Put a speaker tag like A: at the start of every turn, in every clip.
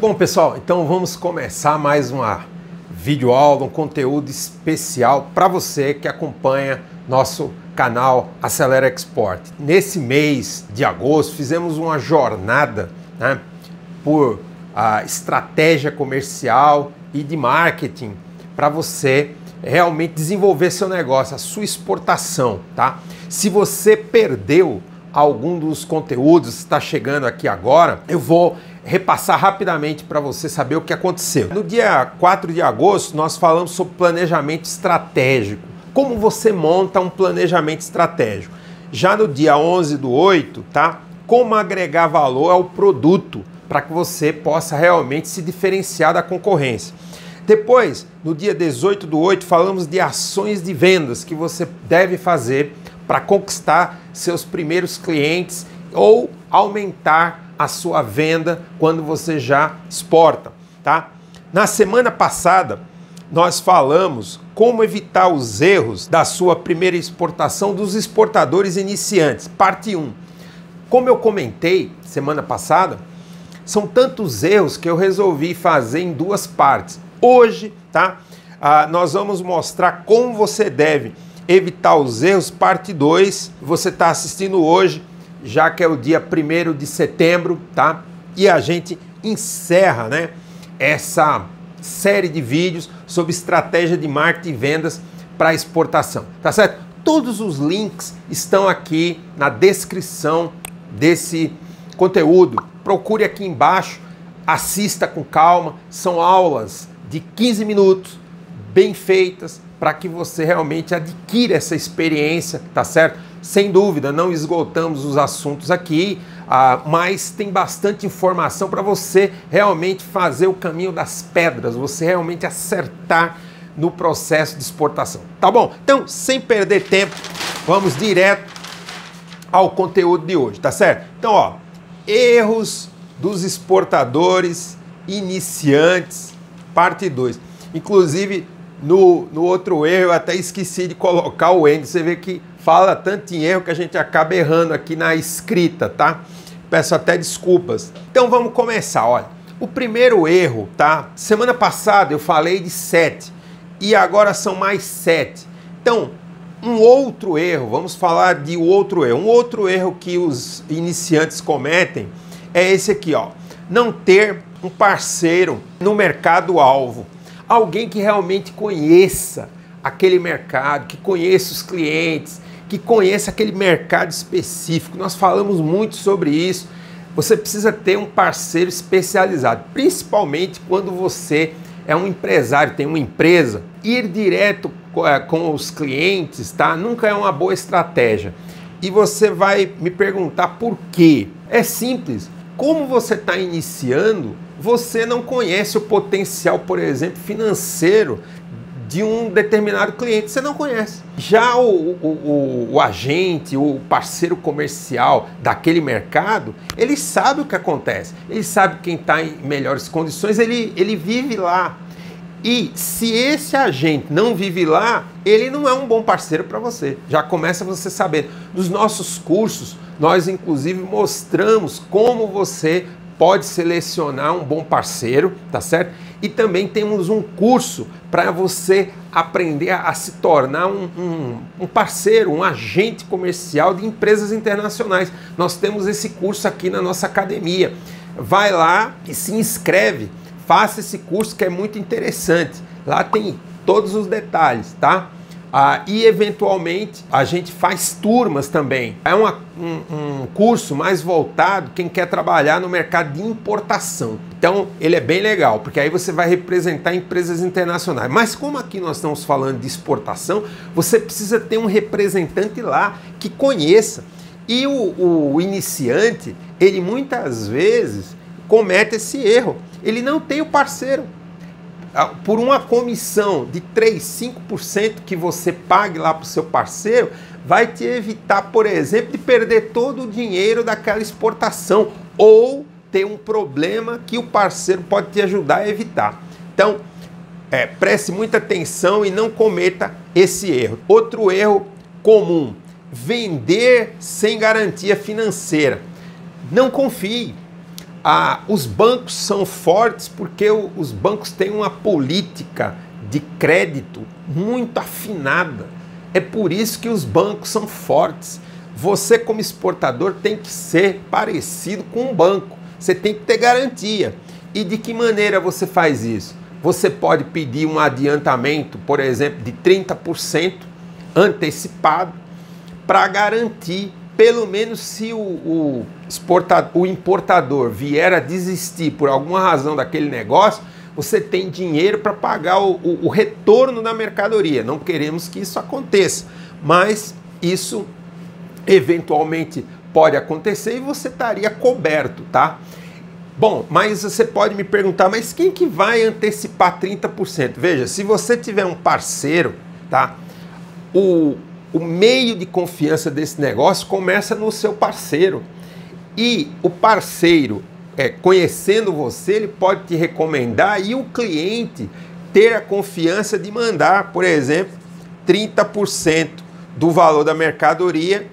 A: bom, pessoal. Então vamos começar mais uma videoaula, um conteúdo especial para você que acompanha nosso canal Acelera Export. Nesse mês de agosto, fizemos uma jornada né, por a estratégia comercial e de marketing para você realmente desenvolver seu negócio, a sua exportação, tá? Se você perdeu algum dos conteúdos está chegando aqui agora, eu vou repassar rapidamente para você saber o que aconteceu. No dia 4 de agosto, nós falamos sobre planejamento estratégico. Como você monta um planejamento estratégico? Já no dia 11 do 8, tá? Como agregar valor ao produto para que você possa realmente se diferenciar da concorrência. Depois, no dia 18 do 8, falamos de ações de vendas que você deve fazer para conquistar seus primeiros clientes ou aumentar a sua venda quando você já exporta, tá? Na semana passada, nós falamos como evitar os erros da sua primeira exportação dos exportadores iniciantes, parte 1. Como eu comentei semana passada, são tantos erros que eu resolvi fazer em duas partes. Hoje, tá? Ah, nós vamos mostrar como você deve evitar os erros, parte 2. Você está assistindo hoje já que é o dia 1 de setembro, tá? E a gente encerra, né, essa série de vídeos sobre estratégia de marketing e vendas para exportação, tá certo? Todos os links estão aqui na descrição desse conteúdo. Procure aqui embaixo, assista com calma. São aulas de 15 minutos, bem feitas, para que você realmente adquira essa experiência, tá certo? Sem dúvida, não esgotamos os assuntos aqui, ah, mas tem bastante informação para você realmente fazer o caminho das pedras, você realmente acertar no processo de exportação. Tá bom? Então, sem perder tempo, vamos direto ao conteúdo de hoje, tá certo? Então, ó, erros dos exportadores iniciantes, parte 2. Inclusive, no, no outro erro, eu até esqueci de colocar o N. Você vê que fala tanto em erro que a gente acaba errando aqui na escrita, tá? Peço até desculpas. Então vamos começar, olha. O primeiro erro, tá? Semana passada eu falei de 7 e agora são mais 7. Então, um outro erro, vamos falar de outro erro. Um outro erro que os iniciantes cometem é esse aqui, ó. Não ter um parceiro no mercado alvo, alguém que realmente conheça aquele mercado, que conheça os clientes, que conheça aquele mercado específico. Nós falamos muito sobre isso. Você precisa ter um parceiro especializado, principalmente quando você é um empresário, tem uma empresa. Ir direto eh, com os clientes, tá? Nunca é uma boa estratégia. E você vai me perguntar por quê? É simples. Como você está iniciando, você não conhece o potencial, por exemplo, financeiro de um determinado cliente que você não conhece. Já o, o, o, o agente, o parceiro comercial daquele mercado, ele sabe o que acontece, ele sabe quem está em melhores condições, ele, ele vive lá. E se esse agente não vive lá, ele não é um bom parceiro para você. Já começa você saber. Nos nossos cursos, nós inclusive mostramos como você pode selecionar um bom parceiro, tá certo? E também temos um curso para você aprender a, a se tornar um, um, um, parceiro, um agente comercial de empresas internacionais. Nós temos esse curso aqui na nossa academia. Vai lá e se inscreve, faça esse curso que é muito interessante. Lá tem todos os detalhes, tá? Ah, e eventualmente a gente faz turmas também. É uma, um, um curso mais voltado quem quer trabalhar no mercado de importação. Então ele é bem legal, porque aí você vai representar empresas internacionais. Mas como aqui nós estamos falando de exportação, você precisa ter um representante lá que conheça. E o, o iniciante, ele muitas vezes comete esse erro. Ele não tem o parceiro. Ah, por uma comissão de 3, 5% que você pague lá para o seu parceiro, vai te evitar, por exemplo, de perder todo o dinheiro daquela exportação ou ter um problema que o parceiro pode te ajudar a evitar. Então, é, preste muita atenção e não cometa esse erro. Outro erro comum: vender sem garantia financeira. Não confie. Ah, os bancos são fortes porque os bancos têm uma política de crédito muito afinada. É por isso que os bancos são fortes. Você, como exportador, tem que ser parecido com um banco. Você tem que ter garantia. E de que maneira você faz isso? Você pode pedir um adiantamento, por exemplo, de 30% antecipado para garantir pelo menos se o, o, exportador, o importador vier a desistir por alguma razão daquele negócio, você tem dinheiro para pagar o, o, o, retorno da mercadoria. Não queremos que isso aconteça, mas isso eventualmente pode acontecer e você estaria coberto, tá? Bom, mas você pode me perguntar, mas quem que vai antecipar 30%? Veja, se você tiver um parceiro, tá? O, o meio de confiança desse negócio começa no seu parceiro. E o parceiro, é, conhecendo você, ele pode te recomendar e o cliente ter a confiança de mandar, por exemplo, 30% do valor da mercadoria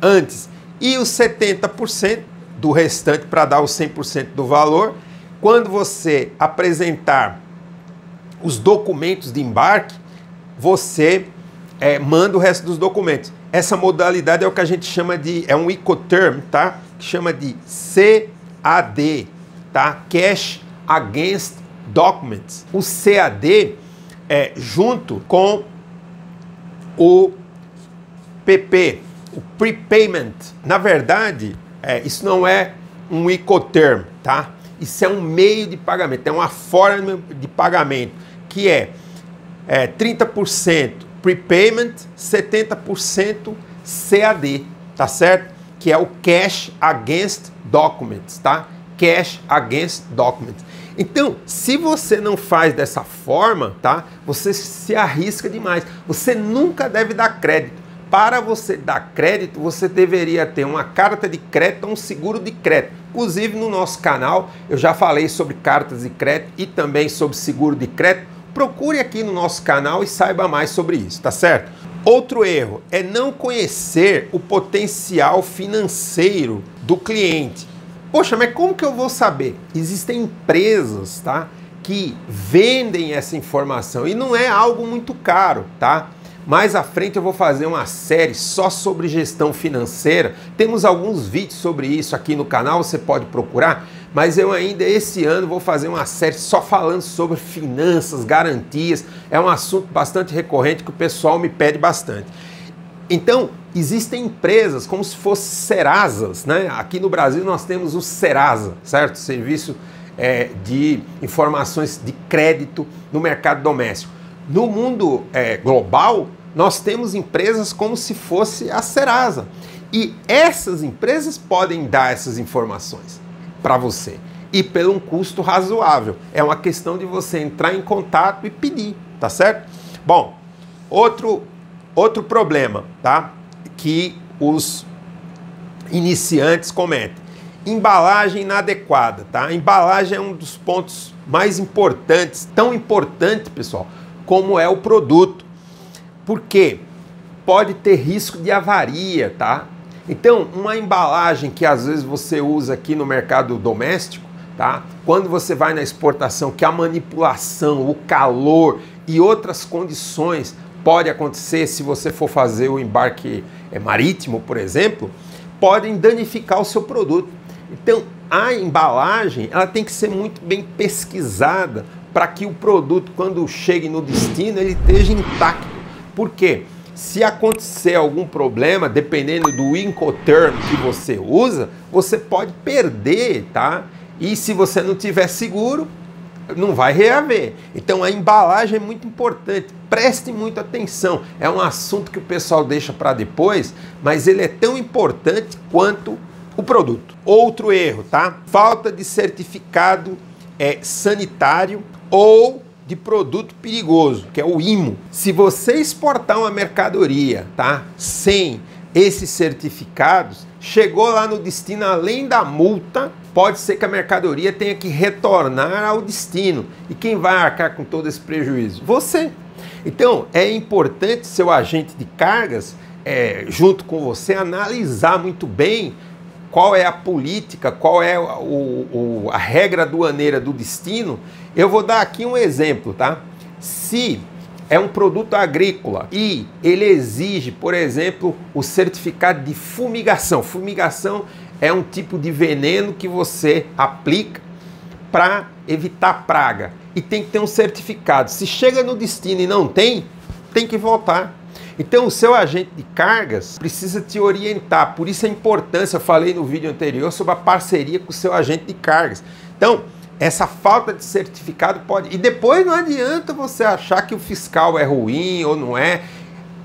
A: antes e os 70% do restante para dar os 100% do valor. Quando você apresentar os documentos de embarque, você é, manda o resto dos documentos. Essa modalidade é o que a gente chama de, é um Icoterm, tá? Que chama de CAD, tá? Cash Against Documents. O CAD é junto com o PP, o Prepayment. Na verdade, é, isso não é um Icoterm, tá? Isso é um meio de pagamento, é uma forma de pagamento, que é, é 30% prepayment, 70% CAD, tá certo? Que é o cash against documents, tá? Cash against documents. Então, se você não faz dessa forma, tá? Você se arrisca demais. Você nunca deve dar crédito. Para você dar crédito, você deveria ter uma carta de crédito ou um seguro de crédito. Inclusive no nosso canal, eu já falei sobre cartas de crédito e também sobre seguro de crédito procure aqui no nosso canal e saiba mais sobre isso, tá certo? Outro erro é não conhecer o potencial financeiro do cliente. Poxa, mas como que eu vou saber? Existem empresas, tá, que vendem essa informação e não é algo muito caro, tá? Mais à frente eu vou fazer uma série só sobre gestão financeira. Temos alguns vídeos sobre isso aqui no canal, você pode procurar. Mas eu ainda esse ano vou fazer uma série só falando sobre finanças, garantias. É um assunto bastante recorrente que o pessoal me pede bastante. Então, existem empresas como se fossem Serasas, né? Aqui no Brasil nós temos o Serasa, certo? Serviço é, de informações de crédito no mercado doméstico. No mundo é, global, nós temos empresas como se fosse a Serasa. E essas empresas podem dar essas informações para você e pelo um custo razoável. É uma questão de você entrar em contato e pedir, tá certo? Bom, outro outro problema, tá? Que os iniciantes cometem. Embalagem inadequada, tá? A embalagem é um dos pontos mais importantes, tão importante, pessoal, como é o produto. Por quê? Pode ter risco de avaria, tá? Então, uma embalagem que às vezes você usa aqui no mercado doméstico, tá? Quando você vai na exportação, que a manipulação, o calor e outras condições pode acontecer se você for fazer o embarque eh, marítimo, por exemplo, podem danificar o seu produto. Então, a embalagem, ela tem que ser muito bem pesquisada para que o produto, quando chegue no destino, ele esteja intacto. Por quê? Se acontecer algum problema, dependendo do Incoterm que você usa, você pode perder, tá? E se você não tiver seguro, não vai reaver. Então a embalagem é muito importante. Preste muita atenção. É um assunto que o pessoal deixa para depois, mas ele é tão importante quanto o produto. Outro erro, tá? Falta de certificado é, sanitário ou de produto perigoso, que é o IMO. Se você exportar uma mercadoria, tá, sem esses certificados, chegou lá no destino além da multa, pode ser que a mercadoria tenha que retornar ao destino. E quem vai arcar com todo esse prejuízo? Você. Então, é importante seu agente de cargas, é, junto com você, analisar muito bem qual é a política, qual é o, o, a regra aduaneira do destino, eu vou dar aqui um exemplo, tá? Se é um produto agrícola e ele exige, por exemplo, o certificado de fumigação. Fumigação é um tipo de veneno que você aplica para evitar praga e tem que ter um certificado. Se chega no destino e não tem, tem que voltar então o seu agente de cargas precisa te orientar, por isso a importância, eu falei no vídeo anterior sobre a parceria com o seu agente de cargas. Então, essa falta de certificado pode. E depois não adianta você achar que o fiscal é ruim ou não é.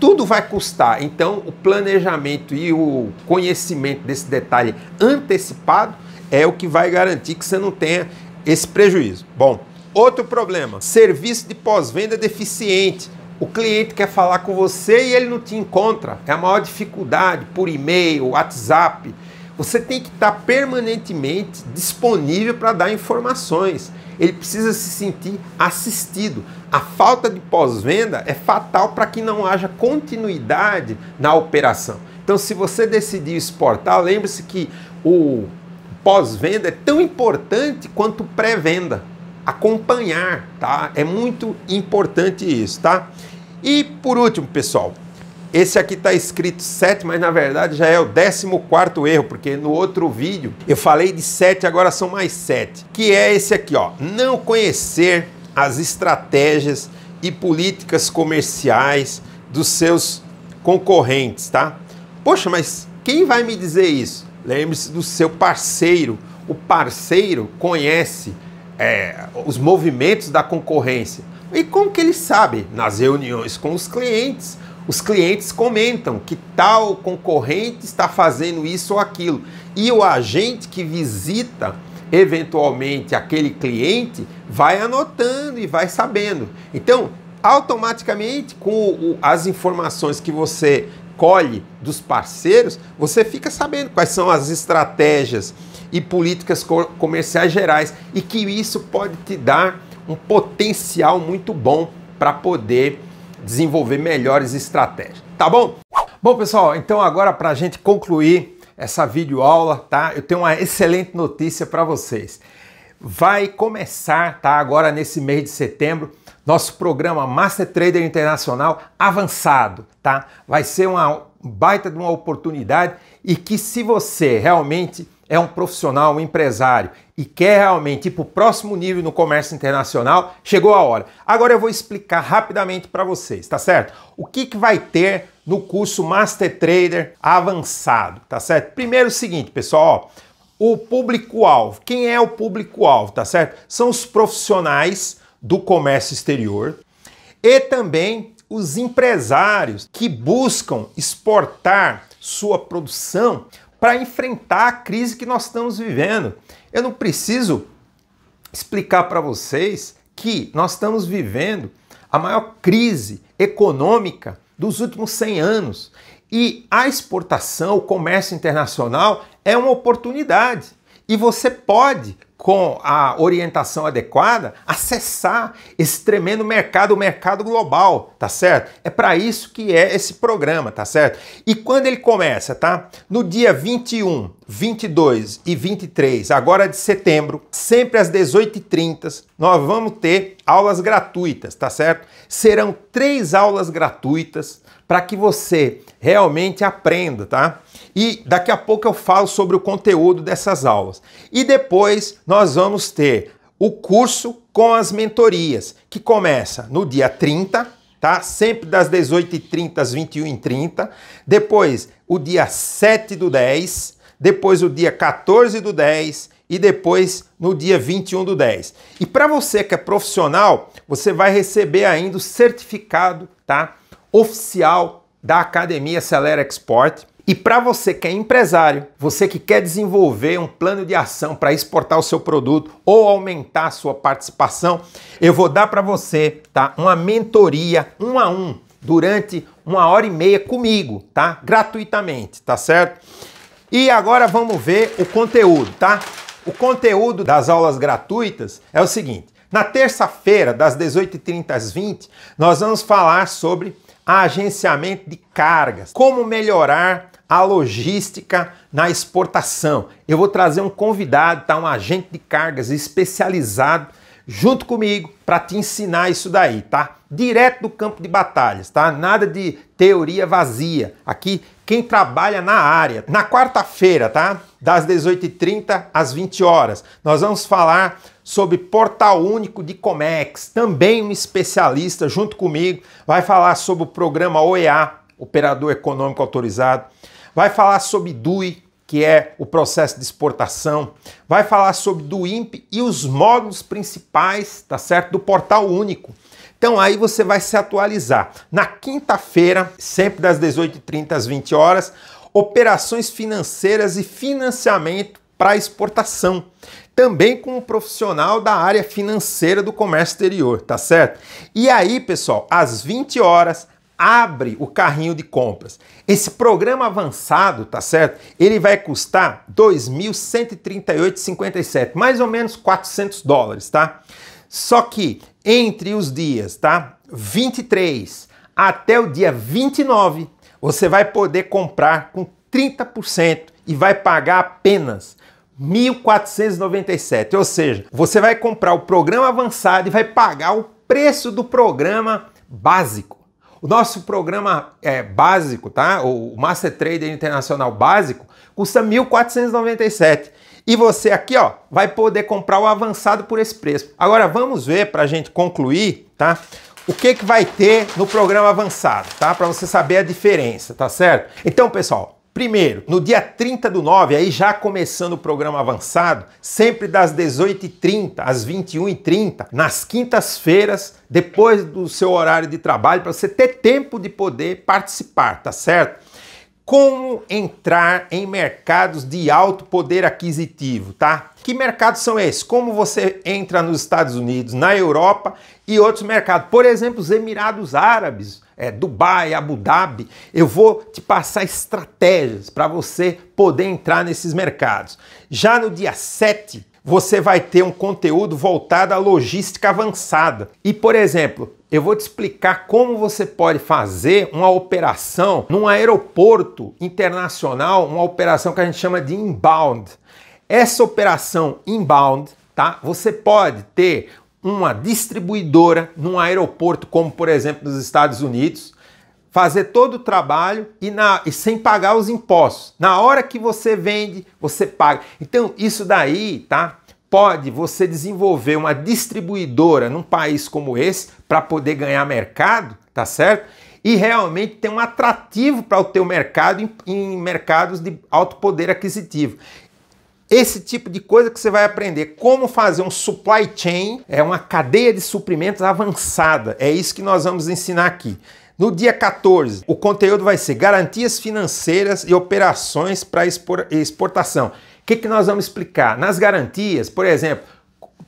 A: Tudo vai custar. Então, o planejamento e o conhecimento desse detalhe antecipado é o que vai garantir que você não tenha esse prejuízo. Bom, outro problema: serviço de pós-venda deficiente. O cliente quer falar com você e ele não te encontra. É a maior dificuldade por e-mail, WhatsApp. Você tem que estar permanentemente disponível para dar informações. Ele precisa se sentir assistido. A falta de pós-venda é fatal para que não haja continuidade na operação. Então, se você decidir exportar, lembre-se que o pós-venda é tão importante quanto pré-venda acompanhar, tá? É muito importante isso, tá? E por último, pessoal, esse aqui está escrito 7, mas na verdade já é o 14 erro, porque no outro vídeo eu falei de 7, agora são mais 7, que é esse aqui, ó. Não conhecer as estratégias e políticas comerciais dos seus concorrentes, tá? Poxa, mas quem vai me dizer isso? Lembre-se do seu parceiro. O parceiro conhece é, os movimentos da concorrência. E como que ele sabe? Nas reuniões com os clientes, os clientes comentam que tal concorrente está fazendo isso ou aquilo. E o agente que visita eventualmente aquele cliente vai anotando e vai sabendo. Então, automaticamente, com as informações que você colhe dos parceiros, você fica sabendo quais são as estratégias e políticas comerciais gerais, e que isso pode te dar um potencial muito bom para poder desenvolver melhores estratégias, tá bom? Bom, pessoal, então agora para a gente concluir essa videoaula, tá? Eu tenho uma excelente notícia para vocês. Vai começar, tá? Agora nesse mês de setembro, nosso programa Master Trader Internacional avançado, tá? Vai ser uma baita de uma oportunidade e que se você realmente é um profissional, um empresário e quer realmente ir para o próximo nível no comércio internacional, chegou a hora. Agora eu vou explicar rapidamente para vocês, tá certo? O que, que vai ter no curso Master Trader avançado, tá certo? Primeiro o seguinte, pessoal, ó, o público-alvo. Quem é o público-alvo, tá certo? São os profissionais do comércio exterior e também os empresários que buscam exportar sua produção para enfrentar a crise que nós estamos vivendo. Eu não preciso explicar para vocês que nós estamos vivendo a maior crise econômica dos últimos 100 anos. E a exportação, o comércio internacional é uma oportunidade. E você pode com a orientação adequada, acessar esse tremendo mercado, o mercado global, tá certo? É para isso que é esse programa, tá certo? E quando ele começa, tá? No dia 21, 22 e 23, agora de setembro, sempre às 18h30, nós vamos ter aulas gratuitas, tá certo? Serão três aulas gratuitas para que você realmente aprenda, tá? e daqui a pouco eu falo sobre o conteúdo dessas aulas. E depois nós vamos ter o curso com as mentorias, que começa no dia 30, tá? Sempre das 18h30 às 21h30. Depois, o dia 7 do 10. Depois, o dia 14 do 10. E depois, no dia 21 do 10. E para você que é profissional, você vai receber ainda o certificado, tá? Oficial da Academia Acelera Export e para você que é empresário, você que quer desenvolver um plano de ação para exportar o seu produto ou aumentar a sua participação, eu vou dar para você, tá, uma mentoria um a um durante uma hora e meia comigo, tá? Gratuitamente, tá certo? E agora vamos ver o conteúdo, tá? O conteúdo das aulas gratuitas é o seguinte: na terça-feira, das 18h30 às 20 nós vamos falar sobre agenciamento de cargas, como melhorar a logística na exportação. Eu vou trazer um convidado, tá? Um agente de cargas especializado junto comigo para te ensinar isso daí, tá? Direto do campo de batalhas, tá? Nada de teoria vazia. Aqui quem trabalha na área. Na quarta-feira, tá? Das 18h30 às 20 horas, nós vamos falar sobre Portal Único de Comex. Também um especialista junto comigo vai falar sobre o programa OEA, Operador Econômico Autorizado vai falar sobre DUI, que é o processo de exportação, vai falar sobre do IMP e os módulos principais, tá certo, do portal único. Então aí você vai se atualizar. Na quinta-feira, sempre das 18h30 às 20 horas, operações financeiras e financiamento para exportação. Também com um profissional da área financeira do comércio exterior, tá certo? E aí, pessoal, às 20 horas, abre o carrinho de compras. Esse programa avançado, tá certo? Ele vai custar 2.138,57, mais ou menos 400 dólares, tá? Só que entre os dias, tá? 23 até o dia 29, você vai poder comprar com 30% e vai pagar apenas 1.497, ou seja, você vai comprar o programa avançado e vai pagar o preço do programa básico. O nosso programa é, básico, tá? O Master Trader Internacional básico custa 1.497. E você aqui, ó, vai poder comprar o avançado por esse preço. Agora vamos ver para a gente concluir, tá? o que, que vai ter no programa avançado, tá? Para você saber a diferença, tá certo? Então, pessoal, Primeiro, no dia 30 do 9, aí já começando o programa avançado, sempre das 18h30 às 21h30, nas quintas-feiras, depois do seu horário de trabalho, para você ter tempo de poder participar, tá certo? Como entrar em mercados de alto poder aquisitivo, tá? Que mercados são esses? Como você entra nos Estados Unidos, na Europa e outros mercados? Por exemplo, os Emirados Árabes, é, Dubai, Abu Dhabi. Eu vou te passar estratégias para você poder entrar nesses mercados. Já no dia 7, você vai ter um conteúdo voltado à logística avançada. E, por exemplo, eu vou te explicar como você pode fazer uma operação num aeroporto internacional, uma operação que a gente chama de inbound. Essa operação inbound, tá? Você pode ter uma distribuidora num aeroporto, como por exemplo nos Estados Unidos, fazer todo o trabalho e, na, e, sem pagar os impostos. Na hora que você vende, você paga. Então, isso daí, tá? pode você desenvolver uma distribuidora num país como esse para poder ganhar mercado, tá certo? E realmente ter um atrativo para o teu mercado em, em mercados de alto poder aquisitivo. Esse tipo de coisa que você vai aprender. Como fazer um supply chain, é uma cadeia de suprimentos avançada. É isso que nós vamos ensinar aqui. No dia 14, o conteúdo vai ser garantias financeiras e operações para exportação. O que, que nós vamos explicar? Nas garantias, por exemplo,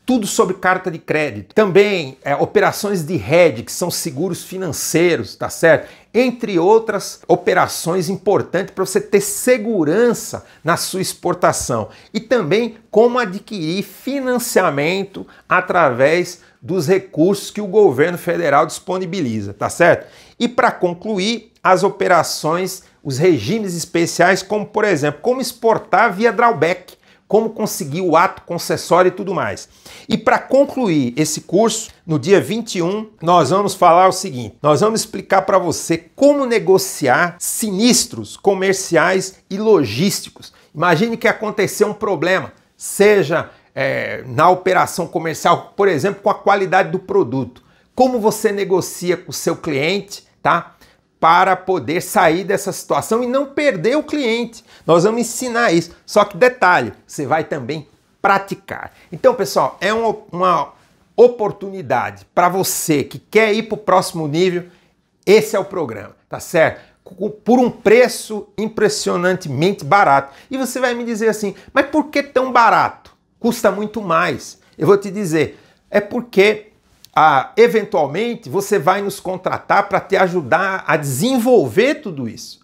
A: tudo sobre carta de crédito. Também é, operações de hedge, que são seguros financeiros, tá certo? Entre outras operações importantes para você ter segurança na sua exportação. E também como adquirir financiamento através dos recursos que o governo federal disponibiliza, tá certo? E para concluir, as operações os regimes especiais, como por exemplo, como exportar via drawback, como conseguir o ato concessório e tudo mais. E para concluir esse curso, no dia 21, nós vamos falar o seguinte: nós vamos explicar para você como negociar sinistros comerciais e logísticos. Imagine que aconteceu um problema, seja é, na operação comercial, por exemplo, com a qualidade do produto. Como você negocia com o seu cliente, tá? para poder sair dessa situação e não perder o cliente. Nós vamos ensinar isso. Só que detalhe, você vai também praticar. Então, pessoal, é uma, uma oportunidade para você que quer ir para o próximo nível. Esse é o programa, tá certo? Por um preço impressionantemente barato. E você vai me dizer assim, mas por que tão barato? Custa muito mais. Eu vou te dizer, é porque ah, eventualmente você vai nos contratar para te ajudar a desenvolver tudo isso.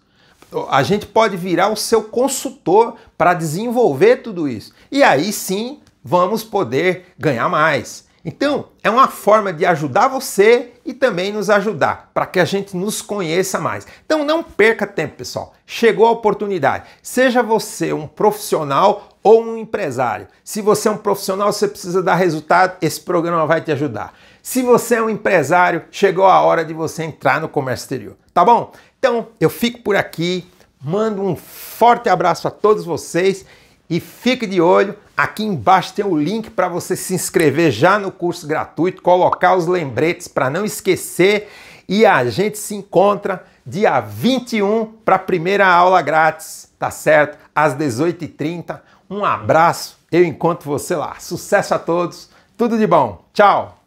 A: A gente pode virar o seu consultor para desenvolver tudo isso. E aí sim vamos poder ganhar mais. Então, é uma forma de ajudar você e também nos ajudar, para que a gente nos conheça mais. Então, não perca tempo, pessoal. Chegou a oportunidade. Seja você um profissional ou um empresário. Se você é um profissional, você precisa dar resultado, esse programa vai te ajudar. Se você é um empresário, chegou a hora de você entrar no comércio exterior, tá bom? Então eu fico por aqui, mando um forte abraço a todos vocês e fique de olho, aqui embaixo tem o link para você se inscrever já no curso gratuito, colocar os lembretes para não esquecer e a gente se encontra dia 21 para a primeira aula grátis, tá certo? Às 18h30. Um abraço, eu encontro você lá. Sucesso a todos, tudo de bom, tchau!